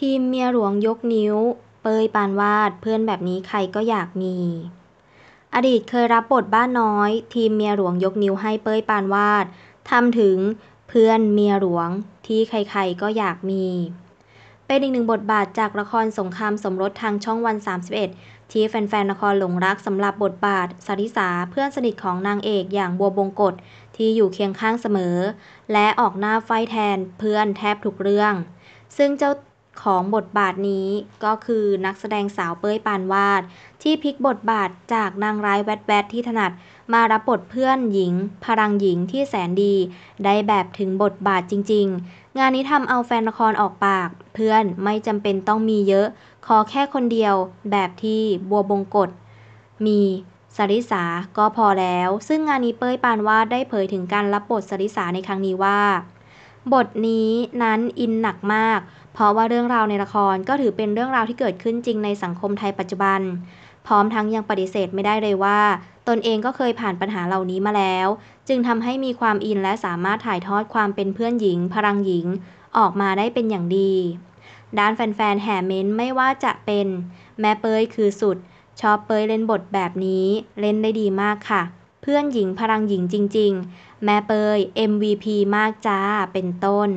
ทีมเมียหลวงยกนิ้ว เปยปานวาดเพื่อนแบบนี้ใครก็อยากมี อดีตเคยรับบทบ้านน้อย ทีมเมียหลวงยกนิ้วให้เปยปานวาดทำถึง เพื่อนเมียหลวงที่ใครๆก็อยากมี เป็นอีกหนึ่งบทบาทจากละครสงครามสมรสทางช่องวัน 31 ที่แฟนๆละครหลงรักสำหรับบทบาทสาริสาเพื่อนสนิทของนางเอกอย่างบัวบงกฎที่อยู่เคียงข้างเสมอ และออกหน้าไฟแทนเพื่อนแทบทุกเรื่อง ซึ่งเจ้าของบทบาทนี้ก็คือนักแสดงสาวเป้ยปานวาดที่พลิกบทบาทจากนางร้ายแวดแวดที่ถนัด มารับบทเพื่อนหญิง พลังหญิงที่แสนดี ได้แบบถึงบทบาทจริงๆ งานนี้ทำเอาแฟนละครออกปาก เพื่อนไม่จำเป็นต้องมีเยอะ ขอแค่คนเดียวแบบที่บัวบงกฎมีสริษาก็พอแล้ว ซึ่งงานนี้เป้ยปานวาดได้เผยถึงการรับบทสริษาในครั้งนี้ว่าบทนี้นั้นอินหนักมาก เพราะว่าเรื่องราวในละครก็ถือเป็นเรื่องราวที่เกิดขึ้นจริงในสังคมไทยปัจจุบัน พร้อมทั้งยังปฏิเสธไม่ได้เลยว่า ตนเองก็เคยผ่านปัญหาเหล่านี้มาแล้ว จึงทำให้มีความอินและสามารถถ่ายทอดความเป็นเพื่อนหญิง พลังหญิง ออกมาได้เป็นอย่างดี ด้านแฟนๆแห่เม้นไม่ว่าจะเป็น แม่เปยคือสุด ชอบเปยเล่นบทแบบนี้ เล่นได้ดีมากค่ะเพื่อนหญิงพลังหญิงจริงๆ แม่เปย MVP มากจ้า เป็นต้น